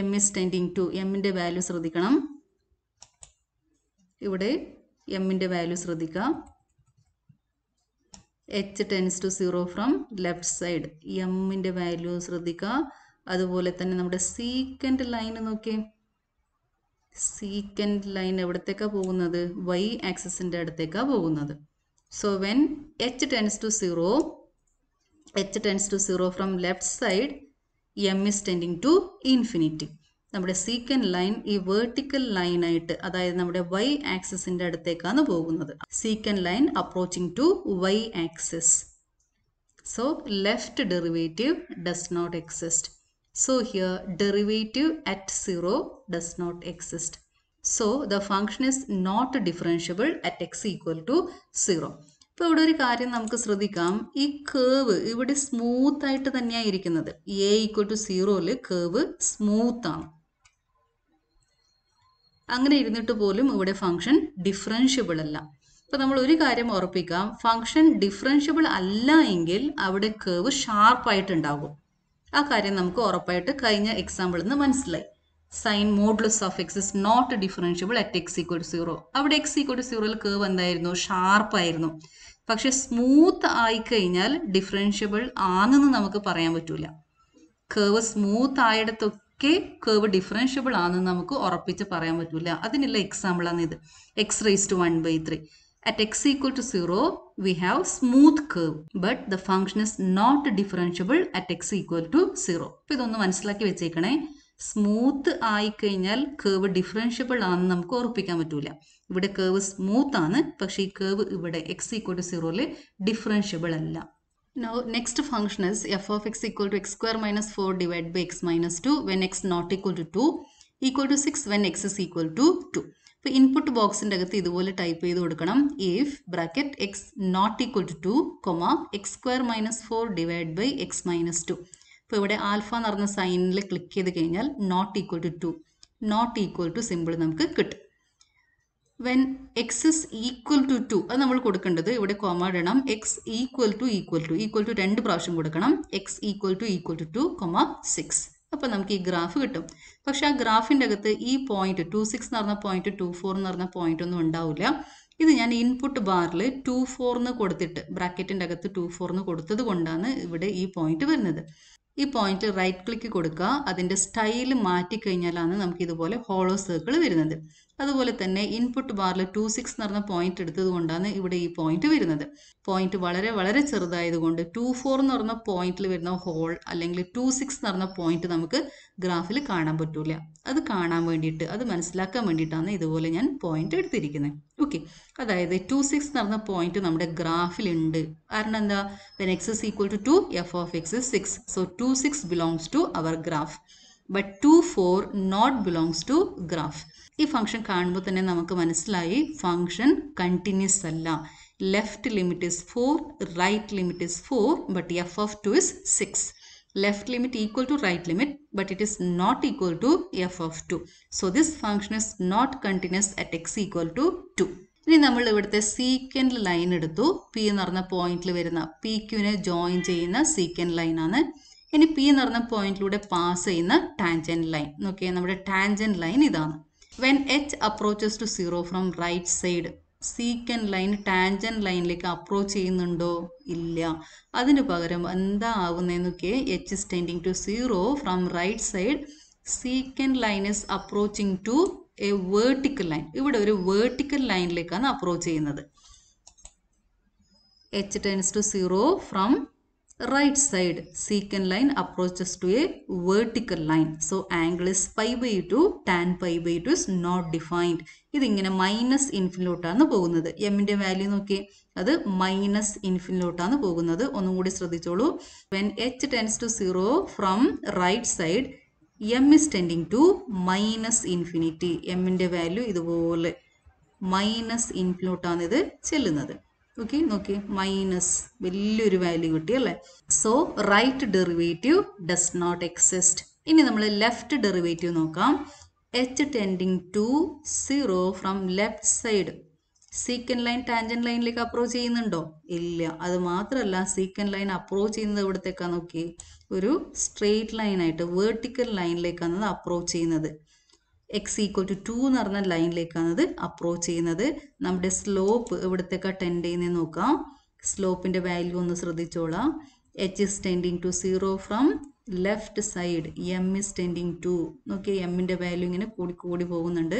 m is tending to എമ്മിൻ്റെ വാല്യൂ ശ്രദ്ധിക്കണം ഇവിടെ എമ്മിൻ്റെ വാല്യൂ ശ്രദ്ധിക്കാം h tends to zero from left side എമ്മിൻ്റെ വാല്യൂ ശ്രദ്ധിക്കുക അതുപോലെ തന്നെ നമ്മുടെ സീക്കൻഡ് ലൈൻ നോക്കിയേ സീക്കൻഡ് ലൈൻ എവിടത്തേക്കാണ് പോകുന്നത് വൈ ആക്സിസിൻ്റെ അടുത്തേക്കാണ് പോകുന്നത് so when H tends to zero h tends to zero from left side m is tending to infinity നമ്മുടെ സീക്കൻ ലൈൻ ഈ വേർട്ടിക്കൽ ലൈനായിട്ട് അതായത് നമ്മുടെ വൈ ആക്സിസിൻ്റെ അടുത്തേക്കാണ് പോകുന്നത് secant line approaching to y axis so left derivative does not exist So here derivative at 0 does not exist. So the function is not differentiable at x equal to 0. ഇപ്പോൾ ഇവിടെ ഒരു കാര്യം നമുക്ക് ശ്രദ്ധിക്കാം ഈ കേവ് ഇവിടെ സ്മൂത്ത് ആയിട്ട് തന്നെയാണ് ഇരിക്കുന്നത് എ ഈക്വൽ ടു സീറോയില് കേവ് സ്മൂത്ത് ആണ് അങ്ങനെ ഇരുന്നിട്ട് പോലും ഇവിടെ ഫംഗ്ഷൻ ഡിഫറൻഷ്യബിൾ അല്ല ഇപ്പം നമ്മൾ ഒരു കാര്യം ഉറപ്പിക്കാം ഫംഗ്ഷൻ ഡിഫറൻഷ്യബിൾ അല്ല എങ്കിൽ അവിടെ കേവ് ഷാർപ്പായിട്ടുണ്ടാകും ആ കാര്യം നമുക്ക് ഉറപ്പായിട്ട് കഴിഞ്ഞ എക്സാമ്പിളിൽ നിന്ന് മനസ്സിലായി sine modulus of x is not differentiable at X equal to zero അവിടെ എക്സ് ഈക്വൽ ടു സീറോയിൽ കേവ് എന്തായിരുന്നു ഷാർപ്പായിരുന്നു പക്ഷെ സ്മൂത്ത് ആയി കഴിഞ്ഞാൽ ഡിഫറൻഷ്യബിൾ ആണെന്ന് നമുക്ക് പറയാൻ പറ്റൂല കേവ് സ്മൂത്ത് ആയിടത്തൊക്കെ കേവ് ഡിഫറൻഷ്യബിൾ ആണെന്ന് നമുക്ക് ഉറപ്പിച്ച് പറയാൻ പറ്റൂല അതിനുള്ള ആണ് ഇത് x raise to one by three At x equal to 0, we have smooth curve. But the function is not differentiable at x equal to 0. അപ്പോൾ ഇതൊന്ന് മനസ്സിലാക്കി വെച്ചേക്കണേ സ്മൂത്ത് ആയിക്കഴിഞ്ഞാൽ കേവ് ഡിഫറൻഷ്യബിൾ ആണെന്ന് നമുക്ക് ഉറപ്പിക്കാൻ പറ്റൂല ഇവിടെ കേവ് സ്മൂത്ത് ആണ് പക്ഷേ ഈ കേവ് ഇവിടെ എക്സ് ഈക്വൽ ടു സീറോയിൽ ഡിഫറൻഷ്യബിൾ അല്ല no next function is f of X equal to x square minus four divide by x minus two when x not equal to two equal to six when x is equal to two അപ്പോൾ ഇൻപുട്ട് ബോക്സിൻ്റെ അകത്ത് ഇതുപോലെ ടൈപ്പ് ചെയ്ത് കൊടുക്കണം if bracket x not equal to two comma x square minus four divide by x minus two അപ്പോൾ ഇവിടെ ആൽഫ എന്ന് പറഞ്ഞ സൈനിൽ ക്ലിക്ക് ചെയ്ത് കഴിഞ്ഞാൽ not equal to two not equal to symbol നമുക്ക് കിട്ടും when x is equal to two അത് നമ്മൾ കൊടുക്കേണ്ടത് ഇവിടെ കോമ ഇടണം x equal to equal to equal to രണ്ട് പ്രാവശ്യം കൊടുക്കണം x equal to equal to two comma six അപ്പോൾ നമുക്ക് ഈ ഗ്രാഫ് കിട്ടും പക്ഷെ ആ ഗ്രാഫിന്റെ അകത്ത് ഈ പോയിന്റ് ടു സിക്സ് എന്ന് പറഞ്ഞ പോയിന്റ് ടു ഫോർ എന്ന് പറഞ്ഞ പോയിന്റ് ഒന്നും ഉണ്ടാവില്ല ഇത് ഞാൻ ഇൻപുട്ട് ബാറിൽ ടു എന്ന് കൊടുത്തിട്ട് ബ്രാക്കറ്റിന്റെ അകത്ത് ടു എന്ന് കൊടുത്തത് കൊണ്ടാണ് ഇവിടെ ഈ പോയിന്റ് വരുന്നത് ഈ പോയിന്റ് റൈറ്റ് ക്ലിക്ക് കൊടുക്കുക അതിന്റെ സ്റ്റൈൽ കഴിഞ്ഞാലാണ് നമുക്ക് ഇതുപോലെ ഹോളോ സർക്കിൾ വരുന്നത് അതുപോലെ തന്നെ ഇൻപുട്ട് ബാറിൽ ടു സിക്സ് എന്ന് പറഞ്ഞ പോയിന്റ് എടുത്തത് കൊണ്ടാണ് ഇവിടെ ഈ പോയിന്റ് വരുന്നത് പോയിന്റ് വളരെ വളരെ ചെറുതായതുകൊണ്ട് ടു ഫോർ എന്ന് പറഞ്ഞ പോയിന്റിൽ വരുന്ന ഹോൾ അല്ലെങ്കിൽ ടു സിക്സ് എന്ന് പറഞ്ഞ പോയിന്റ് നമുക്ക് ഗ്രാഫിൽ കാണാൻ പറ്റൂല അത് കാണാൻ വേണ്ടിയിട്ട് അത് മനസ്സിലാക്കാൻ വേണ്ടിയിട്ടാണ് ഇതുപോലെ ഞാൻ പോയിന്റ് എടുത്തിരിക്കുന്നത് ഓക്കെ അതായത് ടു സിക്സ് എന്ന് പറഞ്ഞ പോയിന്റ് നമ്മുടെ ഗ്രാഫിലുണ്ട് കാരണം എന്താ when x equal to two F of x six so two six belongs to our graph but two four not belongs to graph ഈ ഫംഗ്ഷൻ കാണുമ്പോൾ തന്നെ നമുക്ക് മനസ്സിലായി ഫംഗ്ഷൻ കണ്ടിന്യൂസ് അല്ല left limit is four right limit is four but f of two is six left limit equal to right limit but it is not equal to f of 2. So this function is not continuous at x equal to 2. ഇനി നമ്മൾ ഇവിടുത്തെ സീക്കൻഡ് ലൈൻ എടുത്തു പി എന്ന് പറഞ്ഞ പോയിന്റിൽ വരുന്ന പി ക്യൂവിനെ ജോയിൻ ചെയ്യുന്ന സീക്കൻഡ് ലൈനാണ് ഇനി പി എന്ന് പറഞ്ഞ പോയിന്റിലൂടെ പാസ് ചെയ്യുന്ന ടാൻജൻറ്റ് ലൈൻ നോക്കിയാൽ നമ്മുടെ ടാൻജൻറ്റ് ലൈൻ ഇതാണ് when h approaches to zero from right side secant line tangent ലൈനിലേക്ക് അപ്രോച്ച് ചെയ്യുന്നുണ്ടോ ഇല്ല അതിന് പകരം എന്താ ആവുന്നതെന്നൊക്കെ h is tending to zero from right side secant line is approaching to a vertical line ഇവിടെ ഒരു വേർട്ടിക്കൽ ലൈനിലേക്കാണ് അപ്രോച്ച് ചെയ്യുന്നത് h tends to zero from right side secant line approaches to a vertical line. So angle is pi by 2 tan pi by 2 is not defined. ഇതിങ്ങനെ മൈനസ് ഇൻഫിനിലോട്ടാണ് പോകുന്നത് എമ്മിൻ്റെ വാല്യൂ നോക്കി അത് മൈനസ് ഇൻഫിനിലോട്ടാണ് പോകുന്നത് ഒന്നും കൂടി ശ്രദ്ധിച്ചോളൂ when H tends to zero from right side m is tending to minus infinity എമ്മിൻ്റെ വാല്യൂ ഇതുപോലെ മൈനസ് ഇൻഫിനിലോട്ടാണ് ഇത് ചെല്ലുന്നത് ഓക്കെ നോക്കി മൈനസ് വലിയൊരു വാല്യൂ കിട്ടി അല്ലേ so right derivative does not exist ഇനി നമ്മൾ ലെഫ്റ്റ് ഡെറിവേറ്റീവ് നോക്കാം h tending to zero from left side secant line tangent ലൈനിലേക്ക് അപ്രോച്ച് ചെയ്യുന്നുണ്ടോ ഇല്ല അത് മാത്രമല്ല സീക്കൻ ലൈൻ അപ്രോച്ച് ചെയ്യുന്നത് എവിടത്തേക്കാണ് നോക്കി ഒരു സ്ട്രെയിറ്റ് ലൈനായിട്ട് വേർട്ടിക്കൽ ലൈനിലേക്കാണ് അപ്രോച്ച് ചെയ്യുന്നത് എക്സ് ഈക്വൽ ടു ടു എന്ന് പറഞ്ഞ ലൈനിലേക്കാണ് അത് അപ്രോച്ച് ചെയ്യുന്നത് നമ്മുടെ സ്ലോപ്പ് ഇവിടത്തേക്ക് ടെൻഡ് ചെയ്യുന്നത് നോക്കാം സ്ലോപ്പിൻ്റെ വാല്യൂ ഒന്ന് ശ്രദ്ധിച്ചോളാം h is tending to zero from left side m is tending to നോക്കിയാൽ എമ്മിൻ്റെ വാല്യൂ ഇങ്ങനെ കൂടി കൂടി പോകുന്നുണ്ട്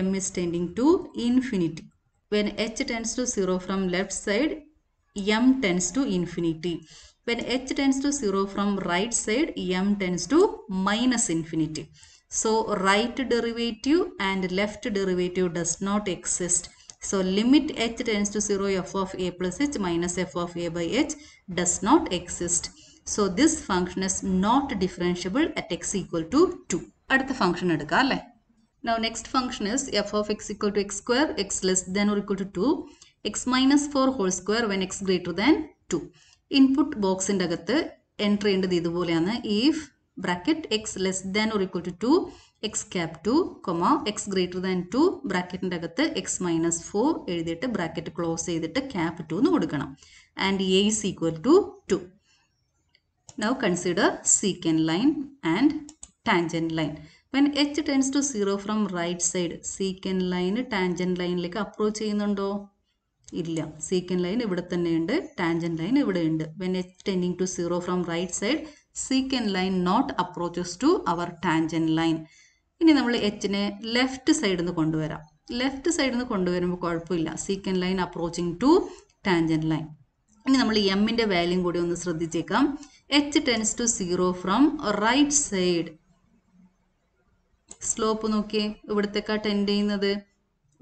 m is tending to infinity when H tends to zero from left side m tends to infinity when H tends to zero from right side m tends to minus infinity So right derivative and left derivative does not exist. So limit h tends to 0 f of a plus h minus f of a by h does not exist. So this function is not differentiable at x equal to 2. At the function at Now next function is f of x equal to x square, x less than or equal to 2, x minus 4 whole square when x greater than 2. Input box in the entry into the if bracket x less than or equal to two x cap two comma x greater than two ബ്രാക്കറ്റിൻ്റെ അകത്ത് എക്സ് മൈനസ് ഫോർ എഴുതിയിട്ട് ബ്രാക്കറ്റ് ക്ലോസ് ചെയ്തിട്ട് ക്യാപ് ടു എന്ന് കൊടുക്കണം and a is equal to two now consider secant line and tangent line when H tends to zero from right side secant ലൈന് ടാൻജൻറ്റ് ലൈനിലേക്ക് അപ്രോച്ച് ചെയ്യുന്നുണ്ടോ ഇല്ല സീക്കൻഡ് ലൈൻ ഇവിടെ തന്നെയുണ്ട് ടാൻജൻറ്റ് ലൈൻ ഇവിടെയുണ്ട് when h tending to zero from right side secant line not approaches to our tangent line ഇനി നമ്മൾ എച്ചിനെ ലെഫ്റ്റ് സൈഡിൽ നിന്ന് കൊണ്ടുവരാം ലെഫ്റ്റ് സൈഡിൽ നിന്ന് കൊണ്ടുവരുമ്പോൾ കുഴപ്പമില്ല secant line approaching to tangent line ഇനി നമ്മൾ എമ്മിൻ്റെ വാല്യൂം കൂടി ഒന്ന് ശ്രദ്ധിച്ചേക്കാം h tends to zero from right side slope നോക്കിയേ ഇവിടത്തേക്കാ ടെൻഡ് ചെയ്യുന്നത്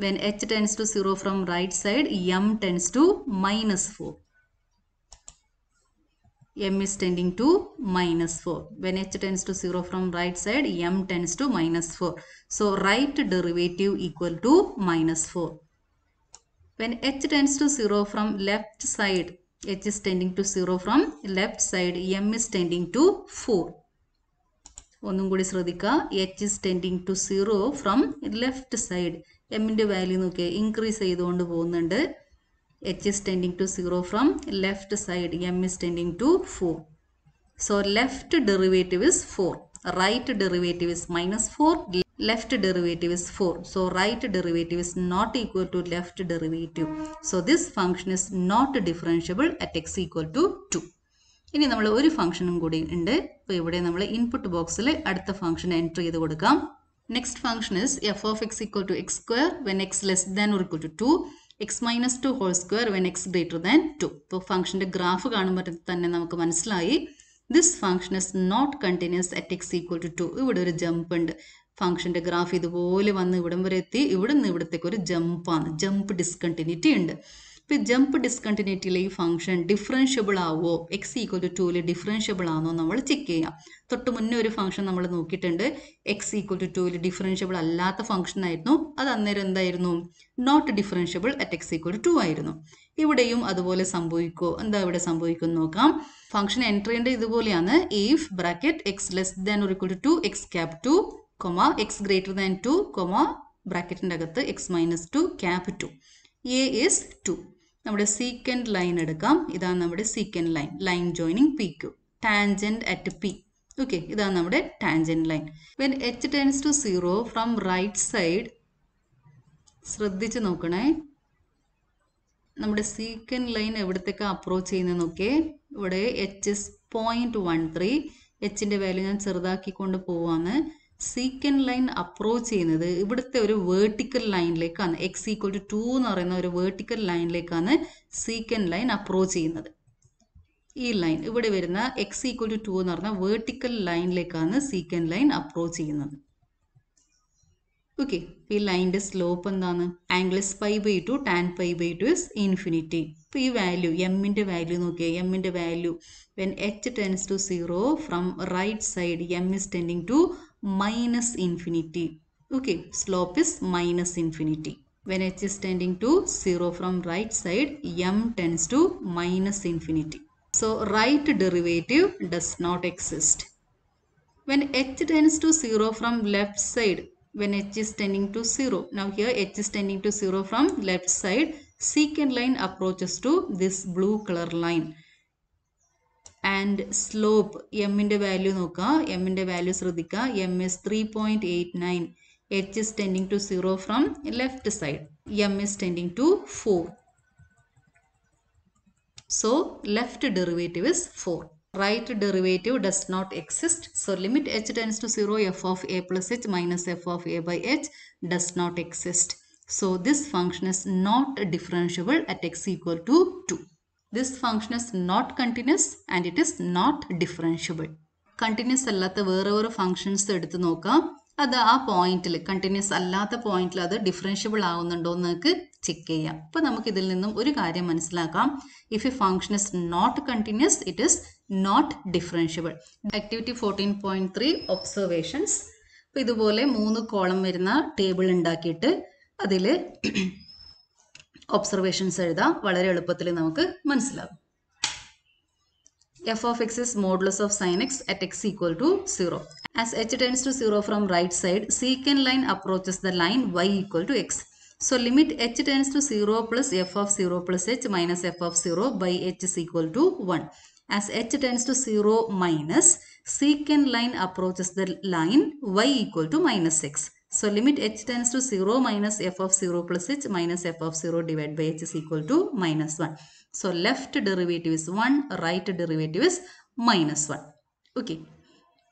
when H tends to zero from right side m tends to minus four m is tending to minus 4. When h tends to 0 from right side, m tends to minus 4. So, right derivative equal to minus 4. When h tends to 0 from left side, h is tending to 0 from left side, m is tending to 4. ഒന്നും കൂടി ശ്രദ്ധിക്കുക h is tending to zero from left side എമ്മിൻ്റെ വാല്യൂ നോക്കിയാൽ ഇൻക്രീസ് ചെയ്തുകൊണ്ട് പോകുന്നുണ്ട് h is tending to 0 from left side m is tending to 4. So left derivative is 4. Right derivative is minus 4. Left derivative is 4. So right derivative is not equal to left derivative. So this function is not differentiable at x equal to 2. ഇനി നമ്മൾ ഒരു ഫംഗ്ഷനും കൂടി ഉണ്ട് അപ്പോൾ ഇവിടെ നമ്മൾ ഇൻപുട്ട് ബോക്സിൽ അടുത്ത ഫംഗ്ഷൻ എൻറ്റർ ചെയ്ത് കൊടുക്കാം next function is f of X equal to x square when x less than or two x minus two whole square when x greater than two ഇപ്പോൾ ഫംഗ്ഷന്റെ ഗ്രാഫ് കാണുമ്പോൾ തന്നെ നമുക്ക് മനസ്സിലായി this function is not continuous at X equal to two ഇവിടെ ഒരു ജമ്പ് ഉണ്ട് ഫംഗ്ഷന്റെ ഗ്രാഫ് ഇതുപോലെ വന്ന് ഇവിടം വരെ എത്തി ഇവിടെ നിന്ന് ഇവിടത്തേക്ക് ഒരു ജമ്പാണ് ജമ്പ് ഡിസ്കണ്ടിന്യൂറ്റി ഉണ്ട് ഇപ്പോൾ ജമ്പ് ഡിസ്കണ്ടിന്യൂറ്റിയിലെ ഈ ഫംഗ്ഷൻ ഡിഫറൻഷ്യബിൾ ആവോ എക്സ് ഈക്വൽ ടു ടൂല് ഡിഫറൻഷ്യബിൾ ആണോ നമ്മൾ ചെക്ക് ചെയ്യാം തൊട്ട് മുന്നേ ഒരു ഫംഗ്ഷൻ നമ്മൾ നോക്കിയിട്ടുണ്ട് എക്സ് ഈക്വൽ ടു ടൂല് ഡിഫറൻഷ്യബിൾ അല്ലാത്ത ഫംഗ്ഷൻ ആയിരുന്നു അത് അന്നേരം എന്തായിരുന്നു not differentiable at X equal to ആയിരുന്നു ഇവിടെയും അതുപോലെ സംഭവിക്കുമോ എന്താ ഇവിടെ സംഭവിക്കുമെന്ന് നോക്കാം ഫംഗ്ഷൻ എൻ്റർ ചെയ്യേണ്ടത് ഇതുപോലെയാണ് if bracket x less than ഒരു equal to x cap two comma x greater than two comma ബ്രാക്കറ്റിൻ്റെ അകത്ത് x minus two cap two a is two നമ്മുടെ സീക്കൻഡ് ലൈൻ എടുക്കാം ഇതാണ് നമ്മുടെ secant line line joining P Q tangent at P okay ഇതാണ് നമ്മുടെ tangent line when H tends to zero from right side ശ്രദ്ധിച്ച് നോക്കണേ നമ്മുടെ സീക്കൻഡ് ലൈൻ എവിടത്തേക്ക് അപ്രോച്ച് ചെയ്യുന്ന നോക്കേ ഇവിടെ h is point one three എച്ചിൻ്റെ വാല്യൂ ഞാൻ ചെറുതാക്കിക്കൊണ്ട് പോവാന്ന് സീക്കൻഡ് ലൈൻ അപ്രോച്ച് ചെയ്യുന്നത് ഇവിടുത്തെ ഒരു വേർട്ടിക്കൽ ലൈനിലേക്കാണ് എക്സ് ഈക്വൽ ടു ടു എന്ന് പറയുന്ന ഒരു വേർട്ടിക്കൽ ലൈനിലേക്കാണ് സീക്കൻഡ് ലൈൻ അപ്രോച്ച് ചെയ്യുന്നത് ഈ ലൈൻ ഇവിടെ വരുന്ന എക്സ് ഈക്വൽ ടു ടു എന്ന് പറഞ്ഞ വേർട്ടിക്കൽ ലൈനിലേക്കാണ് സീക്കൻഡ് ലൈൻ അപ്രോച്ച് ചെയ്യുന്നത് ഓക്കെ ഈ ലൈൻ്റെ സ്ലോപ്പ് എന്താണ് angle's pi by two tan pi by two is infinity ഇപ്പോൾ ഈ വാല്യൂ എമ്മിൻ്റെ വാല്യൂ നോക്കിയാൽ എമ്മിൻ്റെ value when H tends to zero from right side m is tending to minus infinity. Okay, slope is minus infinity. When h is tending to 0 from right side, m tends to minus infinity. So, right derivative does not exist. When h tends to 0 from left side, when h is tending to 0, now here h is tending to 0 from left side, secant line approaches to this blue color line and slope എമ്മിൻ്റെ വാല്യൂ നോക്കുക എമ്മിൻ്റെ വാല്യൂ ശ്രദ്ധിക്കുക m is three point eight nine h is tending to zero from left side m is tending to four so left derivative is four right derivative does not exist so limit H tends to zero F of A plus H minus F of A by h does not exist so this function is not differentiable at X equal to two this function is not continuous and it is not differentiable continuous അല്ലാത്ത വേറെ വേറെ ഫംഗ്ഷൻസ് എടുത്ത് നോക്കാം അത് ആ പോയിന്റിൽ കണ്ടിന്യൂസ് അല്ലാത്ത പോയിന്റിൽ അത് ഡിഫറൻഷ്യബിൾ ആവുന്നുണ്ടോ എന്ന് നിങ്ങൾക്ക് ചെക്ക് ചെയ്യാം അപ്പോൾ നമുക്ക് ഇതിൽ നിന്നും ഒരു കാര്യം മനസ്സിലാക്കാം if a function is not continuous it is not differentiable activity fourteen point three observations അപ്പോൾ ഇതുപോലെ മൂന്ന് കോളം വരുന്ന ടേബിൾ ഉണ്ടാക്കിയിട്ട് അതിൽ ഒബ്സർവേഷൻസ് എഴുതാം വളരെ എളുപ്പത്തിൽ നമുക്ക് മനസ്സിലാകും f of x is modulus of sine X at X equal to zero as h tends to zero from right side secant line approaches the line y equal to x So limit h tends to 0 plus f of 0 plus h minus f of 0 by h is equal to 1. As h tends to 0 minus, secant line approaches the line y equal to minus x So limit h tends to 0 minus f of 0 plus h minus f of 0 divided by h is equal to minus 1. So left derivative is 1, right derivative is minus 1. Okay.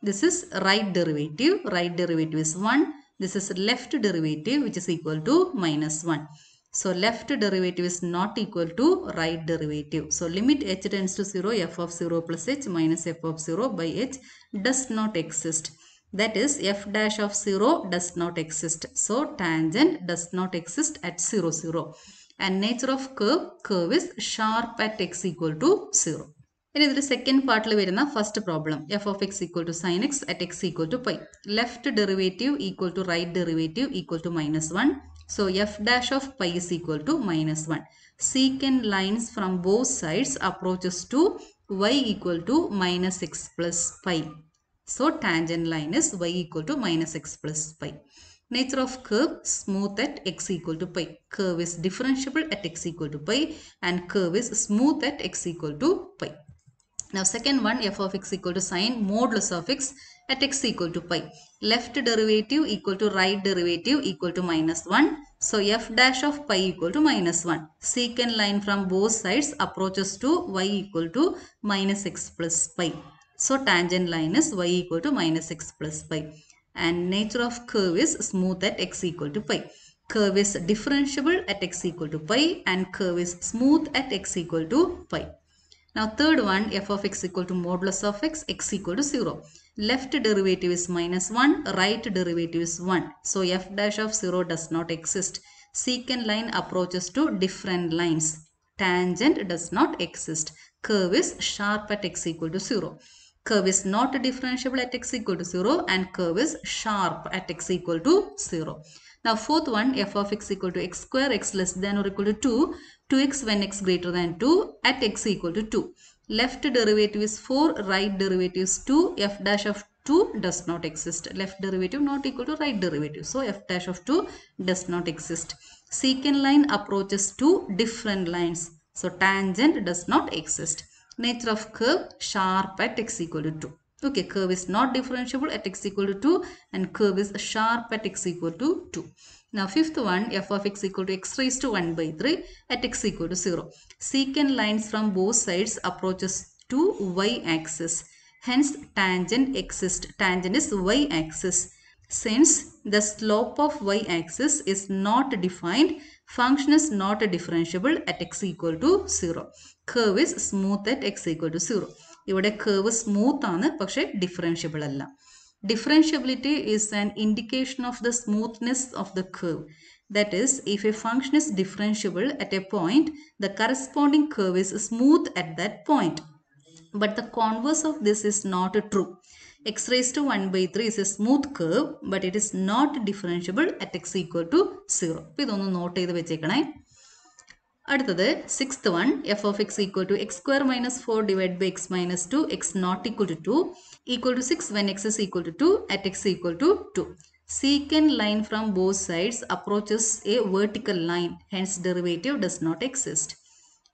This is right derivative. Right derivative is 1. This is left derivative which is equal to minus 1. So left derivative is not equal to right derivative. So limit h tends to 0 f of 0 plus h minus f of 0 by h does not exist that is f dash of 0 does not exist. So tangent does not exist at 0, 0. And nature of curve, curve is sharp at x equal to 0. In the second part, first problem, f of x equal to sine x at x equal to pi. Left derivative equal to right derivative equal to minus 1. So f dash of pi is equal to minus 1. Secant lines from both sides approaches to y equal to minus x plus pi. So tangent line is y equal to minus x plus pi. Nature of curve smooth at x equal to pi. Curve is differentiable at x equal to pi and curve is smooth at x equal to pi. Now second one f of x equal to sine modulus of x at x equal to pi. Left derivative equal to right derivative equal to minus 1. So f dash of pi equal to minus 1. Secant line from both sides approaches to y equal to minus x plus pi. So tangent line is y equal to minus x plus pi. And nature of curve is smooth at x equal to pi. Curve is differentiable at x equal to pi and curve is smooth at x equal to pi. Now third one f of x equal to modulus of x, x equal to 0. Left derivative is minus 1, right derivative is 1. So f dash of 0 does not exist. Secant line approaches to different lines. Tangent does not exist. Curve is sharp at x equal to 0 curve is not differentiable at x equal to 0 and curve is sharp at x equal to 0. Now fourth one f of x equal to x square x less than or equal to 2 2x when x greater than 2 at x equal to 2. Left derivative is 4 right derivative is 2 f dash of 2 does not exist. Left derivative not equal to right derivative. So f dash of 2 does not exist. Secant line approaches two different lines. So tangent does not exist nature of curve sharp at x equal to 2. Okay, curve is not differentiable at x equal to 2 and curve is sharp at x equal to 2. Now fifth one f of x equal to x raised to 1 by 3 at x equal to 0. Secant lines from both sides approaches to y axis. Hence tangent exists. Tangent is y axis since the slope of y-axis is not defined, function is not differentiable at x equal to 0. Curve is smooth at x equal to 0. ഇവിടെ curve സ്മൂത്ത് ആണ് പക്ഷെ differentiable അല്ല Differentiability is an indication of the smoothness of the curve. That is, if a function is differentiable at a point, the corresponding curve is smooth at that point. But the converse of this is not true. x raised to 1 by 3 is a smooth curve but it is not differentiable at x equal to 0. അപ്പോൾ ഇതൊന്ന് നോട്ട് ചെയ്ത് വെച്ചേക്കണേ അടുത്തത് sixth one f of X equal to x square minus four divide by x minus two x not equal to two equal to six when x is equal to two at X equal to two secant line from both sides approaches a vertical line hence derivative does not exist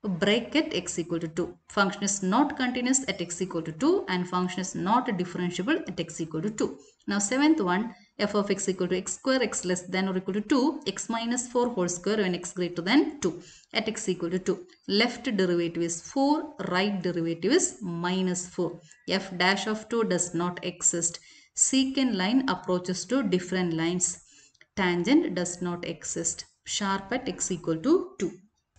break at x equal to 2. Function is not continuous at x equal to 2 and function is not differentiable at x equal to 2. Now seventh one f of x equal to x square x less than or equal to 2 x minus 4 whole square when x greater than 2 at x equal to 2. Left derivative is 4 right derivative is minus 4. f dash of 2 does not exist. Secant line approaches to different lines. Tangent does not exist. Sharp at x equal to 2.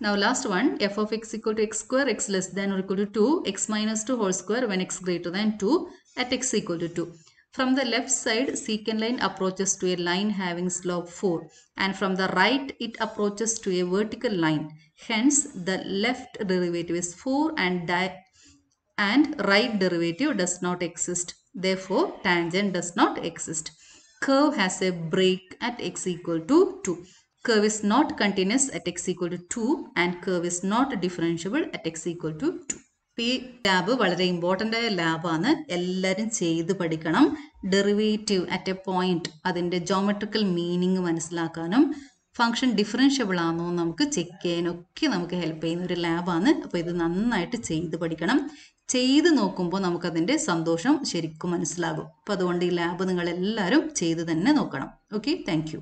Now last one, f of x equal to x square, x less than or equal to 2, x minus 2 whole square when x greater than 2 at x equal to 2. From the left side, secant line approaches to a line having slope 4 and from the right, it approaches to a vertical line. Hence, the left derivative is 4 and, and right derivative does not exist. Therefore, tangent does not exist. Curve has a break at x equal to 2. curve is not continuous at x equal to 2 and curve is not differentiable at x equal to 2. ഈ ലാബ് വളരെ ഇമ്പോർട്ടൻ്റ് ആയ ലാബാണ് എല്ലാവരും ചെയ്ത് പഠിക്കണം ഡെറിവേറ്റീവ് അറ്റ് എ പോയിന്റ് അതിൻ്റെ ജോമെട്രിക്കൽ മീനിങ് മനസ്സിലാക്കാനും ഫംഗ്ഷൻ ഡിഫറൻഷ്യബിൾ ആണോ നമുക്ക് ചെക്ക് ചെയ്യാനൊക്കെ നമുക്ക് ഹെൽപ്പ് ചെയ്യുന്ന ഒരു ലാബാണ് അപ്പോൾ ഇത് നന്നായിട്ട് ചെയ്ത് പഠിക്കണം ചെയ്ത് നോക്കുമ്പോൾ നമുക്കതിൻ്റെ സന്തോഷം ശരിക്കും മനസ്സിലാകും അപ്പോൾ അതുകൊണ്ട് ഈ ലാബ് നിങ്ങളെല്ലാവരും ചെയ്ത് തന്നെ നോക്കണം ഓക്കെ താങ്ക്